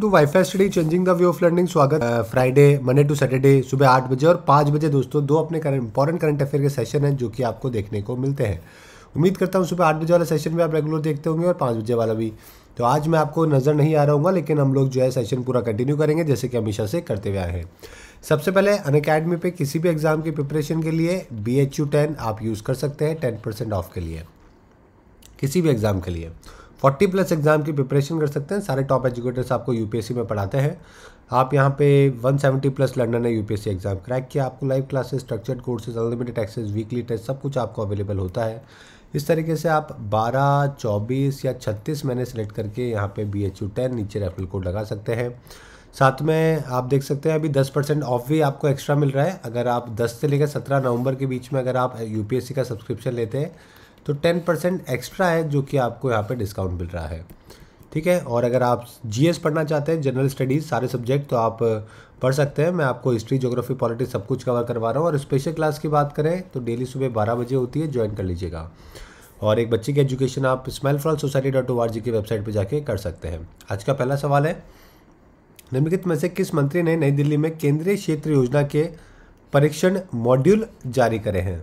to फाई study changing the view of learning स्वागत Friday Monday to Saturday सुबह आठ बजे और पाँच बजे दोस्तों दो अपने करंट इंपॉर्टेंट करंट अफेयर के सेशन हैं जो कि आपको देखने को मिलते हैं उम्मीद करता हूँ सुबह आठ बजे वाला सेशन भी आप रेगुलर देखते होंगे और पाँच बजे वाला भी तो आज मैं आपको नज़र नहीं आ रहा हूँ लेकिन हम लोग जो है सेशन पूरा कंटिन्यू करेंगे जैसे कि हमेशा से करते हुए आए हैं सबसे पहले अन अकेडमी पर किसी भी एग्ज़ाम की प्रिपरेशन के लिए बी एच यू टेन आप यूज़ कर सकते हैं टेन परसेंट ऑफ के लिए किसी भी एग्ज़ाम के लिए फोर्टी प्लस एग्ज़ाम की प्रिपरेशन कर सकते हैं सारे टॉप एजुकेटर्स आपको यूपीएससी में पढ़ाते हैं आप यहाँ पे 170 प्लस लर्नर ने यूपीएससी एग्ज़ाम क्रैक किया आपको live classes structured courses unlimited access weekly test सब कुछ आपको अवेलेबल होता है इस तरीके से आप 12, 24 या 36 महीने सेलेक्ट करके यहाँ पे बी एच यू टेन नीचे रेफरल कोड लगा सकते हैं साथ में आप देख सकते हैं अभी 10 परसेंट ऑफ भी आपको एक्स्ट्रा मिल रहा है अगर आप 10 से लेकर 17 नवंबर के बीच में अगर आप यूपीएससी का सब्सक्रिप्शन लेते हैं तो टेन परसेंट एक्स्ट्रा है जो कि आपको यहाँ पर डिस्काउंट मिल रहा है ठीक है और अगर आप जी पढ़ना चाहते हैं जनरल स्टडीज़ सारे सब्जेक्ट तो आप पढ़ सकते हैं मैं आपको हिस्ट्री जोग्राफी पॉलिटिक्स सब कुछ कवर करवा रहा हूँ और स्पेशल क्लास की बात करें तो डेली सुबह बारह बजे होती है ज्वाइन कर लीजिएगा और एक बच्चे की एजुकेशन आप स्माइल फ्रॉल society dot O R G की वेबसाइट पर जाके कर सकते हैं आज का पहला सवाल है निम्नलिखित में से किस मंत्री ने नई दिल्ली में केंद्रीय क्षेत्र योजना के परीक्षण मॉड्यूल जारी करे हैं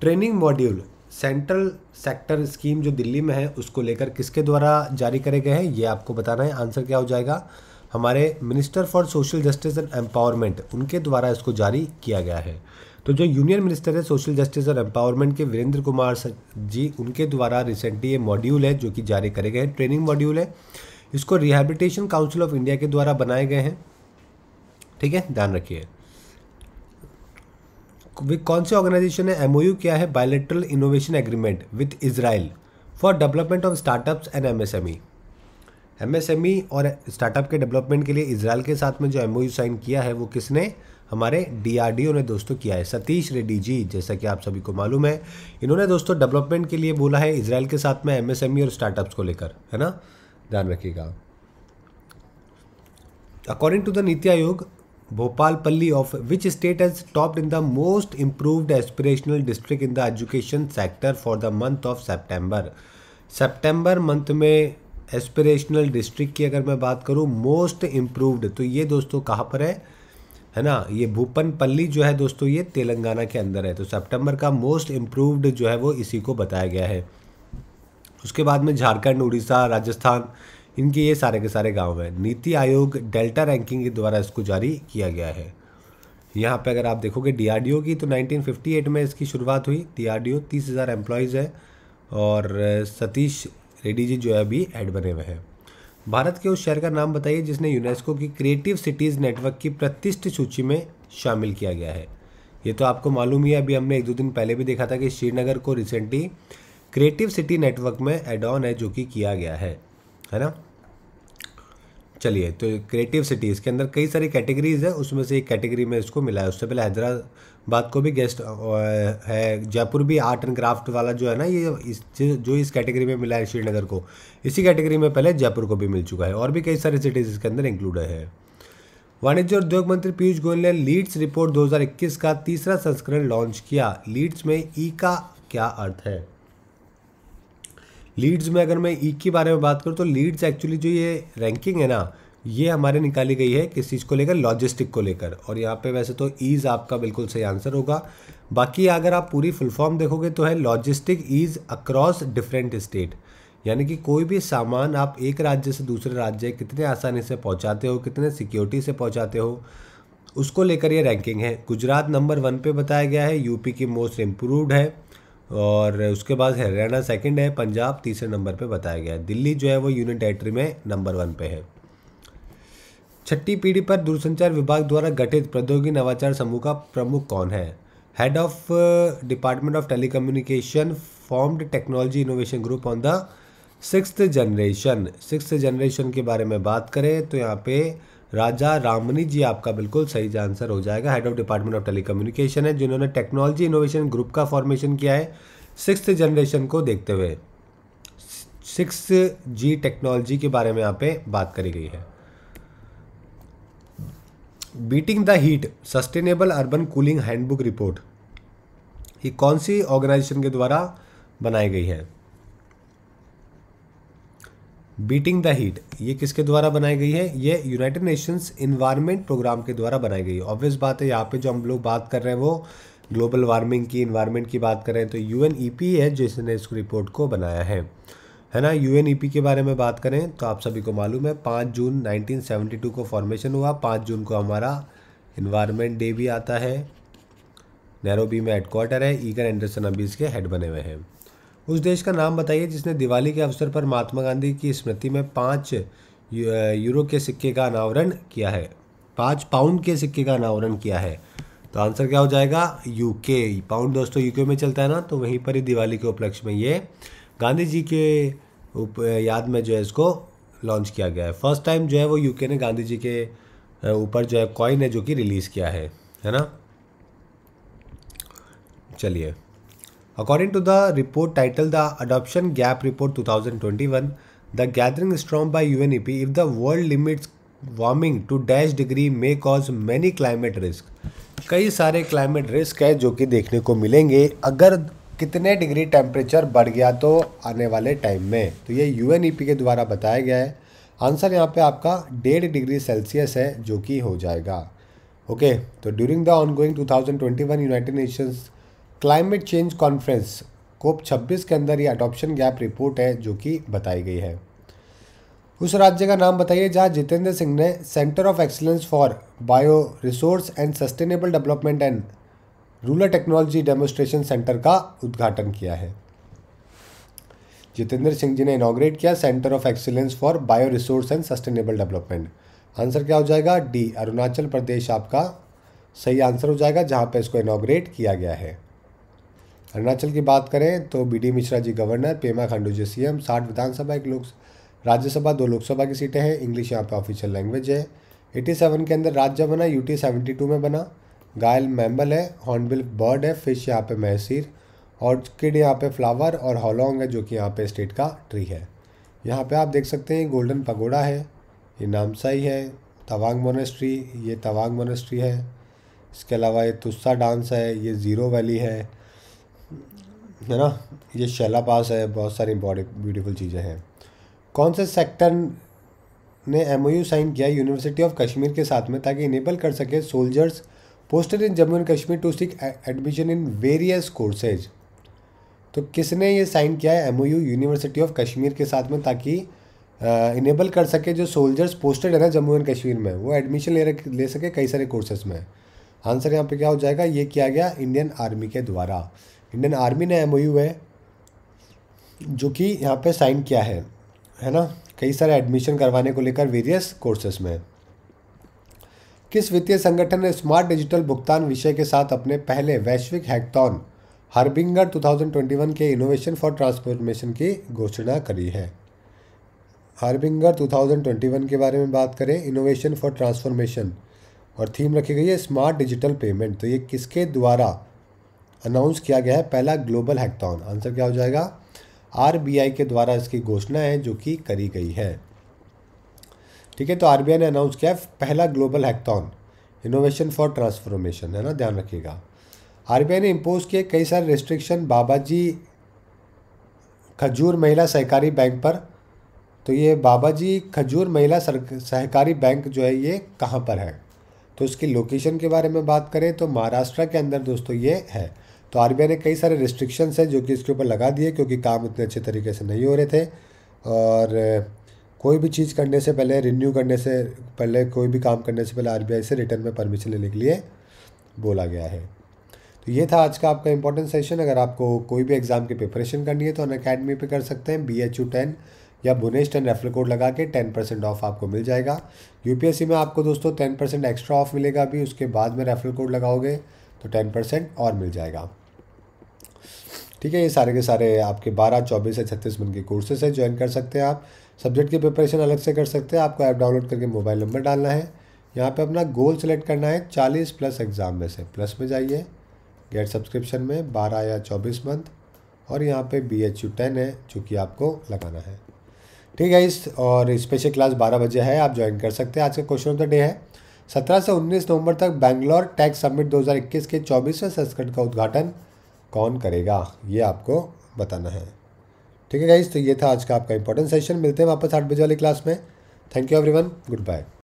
training module central sector scheme जो दिल्ली में है उसको लेकर किसके द्वारा जारी करे गए हैं ये आपको बताना है आंसर क्या हो जाएगा हमारे minister for social justice and empowerment उनके द्वारा इसको जारी किया गया है तो जो यूनियन मिनिस्टर है सोशल जस्टिस और एम्पावरमेंट के वीरेंद्र कुमार जी उनके द्वारा रिसेंटली ये मॉड्यूल है जो कि जारी करे गए हैं ट्रेनिंग मॉड्यूल है इसको रिहेबिलिटेशन काउंसिल ऑफ इंडिया के द्वारा बनाए गए हैं ठीक है ध्यान रखिए कौन सी ऑर्गेनाइजेशन ने एम किया है bilateral innovation agreement with Israel for development of startups and MSME ई और स्टार्टअप के डेवलपमेंट के लिए इसराइल के साथ में जो एम साइन किया है वो किसने हमारे ओ ने दोस्तों किया है सतीश रेड्डी जी जैसा कि आप सभी को मालूम है इन्होंने दोस्तों डेवलपमेंट के लिए बोला है इसराइल के साथ में एमएसएमई e और स्टार्टअप्स को लेकर है ना ध्यान रखिएगा according to the NITI Aayog पल्ली of which state has topped in the most improved aspirational district in the education sector for the month of September September month में एस्पिरेशनल डिस्ट्रिक्ट की अगर मैं बात करूँ मोस्ट इम्प्रूव्ड तो ये दोस्तों कहाँ पर है है ना ये भूपनपल्ली जो है दोस्तों ये तेलंगाना के अंदर है तो सितंबर का मोस्ट इम्प्रूव्ड जो है वो इसी को बताया गया है उसके बाद में झारखंड उड़ीसा राजस्थान इनके ये सारे के सारे गांव हैं नीति आयोग डेल्टा रैंकिंग के द्वारा इसको जारी किया गया है यहाँ पे अगर आप देखोगे डी की तो 1958 में इसकी शुरुआत हुई डी डी आर ओ तीस हज़ार एम्प्लॉयज़ है और सतीश रेड्डी जी जो है अभी एड बने हुए हैं भारत के उस शहर का नाम बताइए जिसने यूनेस्को की क्रिएटिव सिटीज़ नेटवर्क की प्रतिष्ठित सूची में शामिल किया गया है ये तो आपको मालूम ही है अभी हमने एक दो दिन पहले भी देखा था कि श्रीनगर को रिसेंटली क्रिएटिव सिटी नेटवर्क में एड ऑन है जो कि किया गया है है ना चलिए तो क्रिएटिव सिटी इसके अंदर कई सारी कैटेगरीज है उसमें से एक कैटेगरी में इसको मिला है उससे पहले हैदराबाद को भी गेस्ट है जयपुर भी आर्ट एंड क्राफ्ट वाला जो है ना ये इस जो इस कैटेगरी में मिला है श्रीनगर को इसी कैटेगरी में पहले जयपुर को भी मिल चुका है और भी कई सारी सिटीज़ इसके अंदर इंक्लूड है वाणिज्य और उद्योग मंत्री पीयूष गोयल ने लीड्स रिपोर्ट 2021 का तीसरा संस्करण लॉन्च किया लीड्स में ई का क्या अर्थ है लीड्स में अगर मैं ई e के बारे में बात करूँ तो लीड्स एक्चुअली जो ये रैंकिंग है ना ये हमारे निकाली गई है किस चीज़ को लेकर लॉजिस्टिक को लेकर और यहाँ पे वैसे तो ईज़ आपका बिल्कुल सही आंसर होगा बाकी अगर आप पूरी फुल फॉर्म देखोगे तो है logistic ease across different state यानी कि कोई भी सामान आप एक राज्य से दूसरे राज्य कितने आसानी से पहुँचाते हो कितने सिक्योरिटी से पहुँचाते हो उसको लेकर ये रैंकिंग है गुजरात नंबर वन पे बताया गया है यूपी की मोस्ट इम्प्रूवड है और उसके बाद हरियाणा सेकंड है पंजाब तीसरे नंबर पे बताया गया है दिल्ली जो है वो यूनियन टेरेटरी में नंबर वन पे है छठी पीढ़ी पर दूरसंचार विभाग द्वारा गठित प्रौद्योगिकी नवाचार समूह का प्रमुख कौन है head of department of telecommunication formed technology innovation group on the six generation six generation के बारे में बात करें तो यहाँ पे राजा रामनी जी आपका बिल्कुल सही आंसर हो जाएगा head of department of telecommunication है जिन्होंने टेक्नोलॉजी इनोवेशन ग्रुप का फॉर्मेशन किया है सिक्स जनरेशन को देखते हुए सिक्स जी टेक्नोलॉजी के बारे में यहाँ पे बात करी गई है beating the heat sustainable urban cooling handbook report ये कौन सी ऑर्गेनाइजेशन के द्वारा बनाई गई है बीटिंग द हीट ये किसके द्वारा बनाई गई है ये यूनाइटेड नेशंस इन्वायरमेंट प्रोग्राम के द्वारा बनाई गई है ऑब्वियस बात है यहाँ पे जो हम लोग बात कर रहे हैं वो ग्लोबल वार्मिंग की इन्वायरमेंट की बात कर रहे हैं तो यू e है जिसने इस रिपोर्ट को बनाया है है ना यू e के बारे में बात करें तो आप सभी को मालूम है पाँच जून नाइनटीन को फॉर्मेशन हुआ पाँच जून को हमारा इन्वायरमेंट डे भी आता है नैरोबी में हेडक्वार्टर है ईगन एंडरसन अभी इसके हेड बने हुए हैं उस देश का नाम बताइए जिसने दिवाली के अवसर पर महात्मा गांधी की स्मृति में पाँच यूरो के सिक्के का अनावरण किया है पाँच पाउंड के सिक्के का अनावरण किया है तो आंसर क्या हो जाएगा यूके पाउंड दोस्तों यूके में चलता है ना तो वहीं पर ही दिवाली के उपलक्ष्य में ये गांधी जी के उप याद में जो है इसको लॉन्च किया गया है फर्स्ट टाइम जो है वो यूके ने गांधी जी के ऊपर जो है कॉइन है जो कि रिलीज़ किया है है ना चलिए According to the report titled The Adoption Gap Report 2021, the gathering storm by UNEP if the world limits warming to dash degree may cause many climate risk कई सारे क्लाइमेट रिस्क है जो कि देखने को मिलेंगे अगर कितने डिग्री टेम्परेचर बढ़ गया तो आने वाले टाइम में तो ये यू के द्वारा बताया गया है आंसर यहाँ पे आपका डेढ़ डिग्री सेल्सियस है जो कि हो जाएगा ओके okay, तो during the ongoing 2021 United Nations climate change conference COP 26 के अंदर ये अडॉप्शन गैप रिपोर्ट है जो कि बताई गई है उस राज्य का नाम बताइए जहां जितेंद्र सिंह ने centre of excellence for bio resource and sustainable development and rural technology demonstration centre का उद्घाटन किया है जितेंद्र सिंह जी ने इनाग्रेट किया centre of excellence for bio resource and sustainable development answer क्या हो जाएगा डी अरुणाचल प्रदेश आपका सही आंसर हो जाएगा जहाँ पर इसको इनाग्रेट किया गया है अरुणाचल की बात करें तो B D Mishra ji governor Pema Khandu ji C M साठ विधानसभा एक लोक राज्यसभा दो लोकसभा की सीटें हैं इंग्लिश यहाँ पे ऑफिशियल लैंग्वेज है एटी सेवन के अंदर राज्य बना यू टी सेवेंटी टू में बना गायल मैम्बल है हॉर्नबिल बर्ड है फिश यहाँ पे मैसीर ऑर्किड यहाँ पे फ्लावर और हॉलोंग है जो कि यहाँ पे स्टेट का ट्री है यहाँ पे आप देख सकते हैं गोल्डन पगोड़ा है ये नामसाई है तवांग मोनेस्ट्री ये तवांग मोनेस्ट्री है इसके अलावा ये तुस्सा डांस है ये ज़ीरो वैली है है ना ये शैला पास है बहुत सारी ब्यूटीफुल चीज़ें हैं कौन से सेक्टर ने एम साइन किया यूनिवर्सिटी ऑफ कश्मीर के साथ में ताकि इनेबल कर सके soldiers posted in Jammu and Kashmir to seek admission in various courses तो किसने ये साइन किया है एम यूनिवर्सिटी ऑफ कश्मीर के साथ में ताकि इनेबल कर सके जो सोल्जर्स पोस्टेड है ना जम्मू एंड कश्मीर में वो एडमिशन ले रख ले सके कई सारे कोर्सेज में आंसर यहाँ पे क्या हो जाएगा ये किया गया इंडियन आर्मी के द्वारा इंडियन आर्मी ने एम है जो कि यहाँ पे साइन किया है है ना कई सारे एडमिशन करवाने को लेकर वेरियस कोर्सेज में किस वित्तीय संगठन ने स्मार्ट डिजिटल भुगतान विषय के साथ अपने पहले वैश्विक हैकथॉन हर्बिंगर 2021 के इनोवेशन फॉर ट्रांसफॉर्मेशन की घोषणा करी है हार्बिंगर 2021 के बारे में बात करें इनोवेशन फॉर ट्रांसफॉर्मेशन और थीम रखी गई है स्मार्ट डिजिटल पेमेंट तो ये किसके द्वारा अनाउंस किया गया है पहला ग्लोबल हैकथॉन आंसर क्या हो जाएगा आर के द्वारा इसकी घोषणा है जो कि करी गई है ठीक है तो आर ने अनाउंस किया है पहला global hackathon innovation for transformation है ना ध्यान रखिएगा आर ने इम्पोज किए कई सारे रेस्ट्रिक्शन जी खजूर महिला सहकारी बैंक पर तो ये बाबा जी खजूर महिला सहकारी बैंक जो है ये कहाँ पर है तो इसकी लोकेशन के बारे में बात करें तो महाराष्ट्र के अंदर दोस्तों ये है तो आर ने कई सारे रिस्ट्रिक्शंस हैं जो कि इसके ऊपर लगा दिए क्योंकि काम उतने अच्छे तरीके से नहीं हो रहे थे और कोई भी चीज़ करने से पहले रिन्यू करने से पहले कोई भी काम करने से पहले आर से रिटर्न में परमिशन लेने के लिए बोला गया है तो ये था आज का आपका इंपॉर्टेंट सेशन अगर आपको कोई भी एग्ज़ाम की प्रिपरेशन करनी है तो अन अकेडमी पर कर सकते हैं बी एच यू टेन या भुनेश टेन रेफरल कोड लगा के टेन परसेंट ऑफ आपको मिल जाएगा सी में आपको दोस्तों टेन परसेंट एक्स्ट्रा ऑफ मिलेगा अभी उसके बाद में रेफरल कोड लगाओगे तो टेन परसेंट और मिल जाएगा ठीक है ये सारे के सारे आपके बारह चौबीस से छत्तीस मिनट के कोर्सेज है ज्वाइन कर सकते हैं आप सब्जेक्ट की प्रिपरेशन अलग से कर सकते हैं आपको ऐप डाउनलोड करके मोबाइल नंबर डालना है यहाँ पे अपना गोल सेलेक्ट करना है चालीस प्लस एग्ज़ाम में से प्लस में जाइए गेट सब्सक्रिप्शन में बारह या चौबीस मंथ और यहाँ पे बी एच यू टेन है जो कि आपको लगाना है ठीक है इस और स्पेशल क्लास बारह बजे है आप ज्वाइन कर सकते हैं आज का क्वेश्चन ऑफ द डे है सत्रह से उन्नीस नवंबर तक बैंगलोर टैक्स समिट दो के चौबीसवें संस्करण का उद्घाटन कौन करेगा ये आपको बताना है ठीक है गाइज तो ये था आज का आपका इंपॉर्टेंट सेशन मिलते हैं वापस आठ बजे वाली क्लास में thank you everyone good bye